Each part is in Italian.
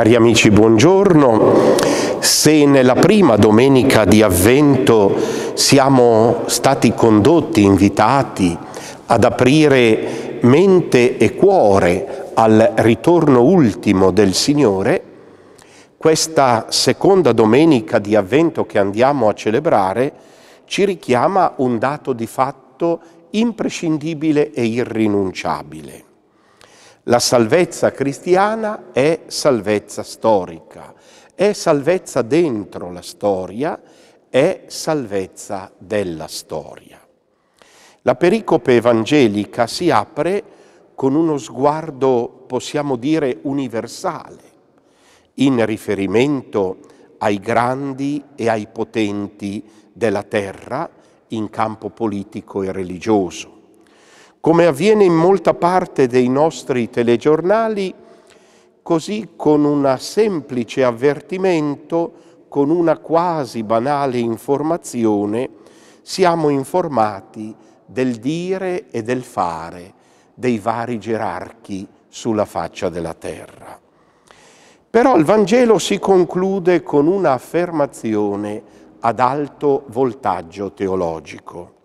Cari amici, buongiorno. Se nella prima domenica di avvento siamo stati condotti, invitati ad aprire mente e cuore al ritorno ultimo del Signore, questa seconda domenica di avvento che andiamo a celebrare ci richiama un dato di fatto imprescindibile e irrinunciabile la salvezza cristiana è salvezza storica, è salvezza dentro la storia, è salvezza della storia. La pericope evangelica si apre con uno sguardo, possiamo dire, universale, in riferimento ai grandi e ai potenti della terra in campo politico e religioso come avviene in molta parte dei nostri telegiornali, così con un semplice avvertimento, con una quasi banale informazione, siamo informati del dire e del fare dei vari gerarchi sulla faccia della terra. Però il Vangelo si conclude con un'affermazione ad alto voltaggio teologico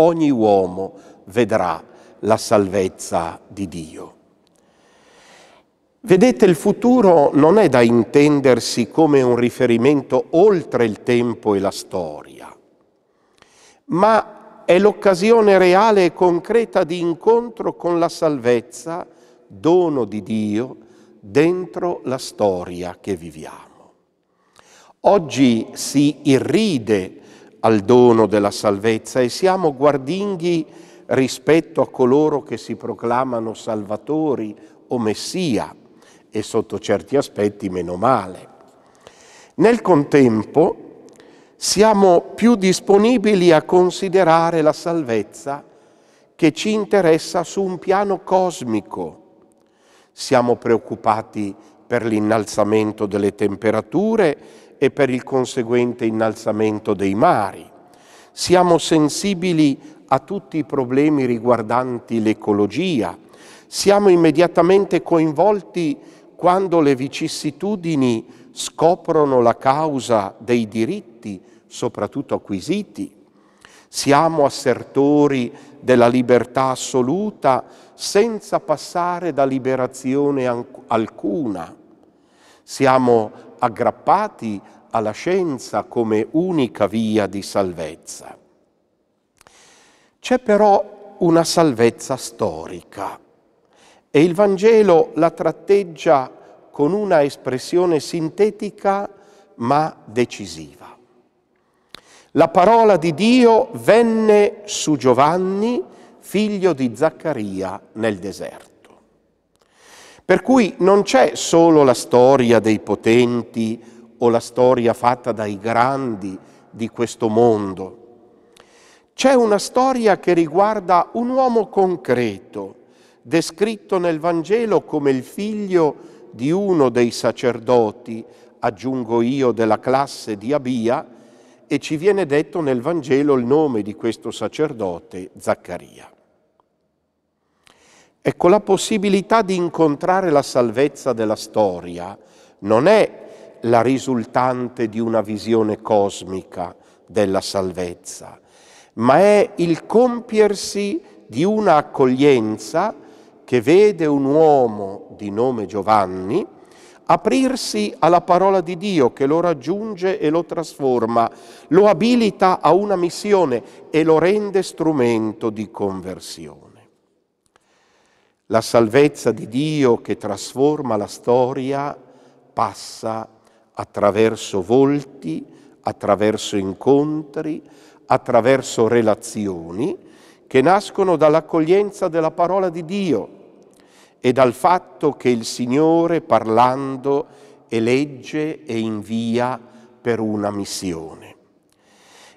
ogni uomo vedrà la salvezza di Dio. Vedete, il futuro non è da intendersi come un riferimento oltre il tempo e la storia, ma è l'occasione reale e concreta di incontro con la salvezza, dono di Dio, dentro la storia che viviamo. Oggi si irride al dono della salvezza e siamo guardinghi rispetto a coloro che si proclamano salvatori o messia e sotto certi aspetti meno male. Nel contempo siamo più disponibili a considerare la salvezza che ci interessa su un piano cosmico. Siamo preoccupati per l'innalzamento delle temperature e per il conseguente innalzamento dei mari. Siamo sensibili a tutti i problemi riguardanti l'ecologia. Siamo immediatamente coinvolti quando le vicissitudini scoprono la causa dei diritti, soprattutto acquisiti. Siamo assertori della libertà assoluta senza passare da liberazione alcuna. Siamo aggrappati alla scienza come unica via di salvezza. C'è però una salvezza storica e il Vangelo la tratteggia con una espressione sintetica ma decisiva. La parola di Dio venne su Giovanni, figlio di Zaccaria, nel deserto. Per cui non c'è solo la storia dei potenti o la storia fatta dai grandi di questo mondo. C'è una storia che riguarda un uomo concreto, descritto nel Vangelo come il figlio di uno dei sacerdoti, aggiungo io, della classe di Abia, e ci viene detto nel Vangelo il nome di questo sacerdote, Zaccaria. Ecco, la possibilità di incontrare la salvezza della storia non è la risultante di una visione cosmica della salvezza, ma è il compiersi di una accoglienza che vede un uomo di nome Giovanni aprirsi alla parola di Dio che lo raggiunge e lo trasforma, lo abilita a una missione e lo rende strumento di conversione. La salvezza di Dio che trasforma la storia passa attraverso volti, attraverso incontri, attraverso relazioni che nascono dall'accoglienza della parola di Dio e dal fatto che il Signore parlando elegge e invia per una missione.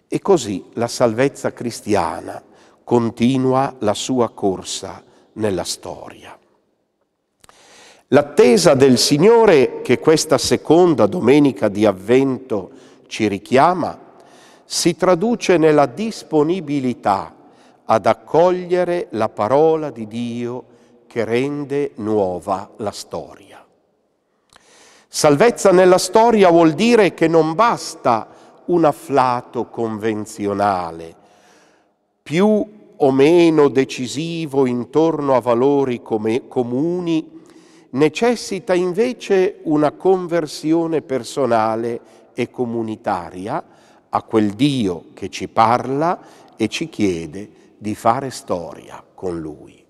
E così la salvezza cristiana continua la sua corsa nella storia. L'attesa del Signore che questa seconda domenica di avvento ci richiama si traduce nella disponibilità ad accogliere la parola di Dio che rende nuova la storia. Salvezza nella storia vuol dire che non basta un afflato convenzionale, più o meno decisivo intorno a valori come, comuni, necessita invece una conversione personale e comunitaria a quel Dio che ci parla e ci chiede di fare storia con Lui.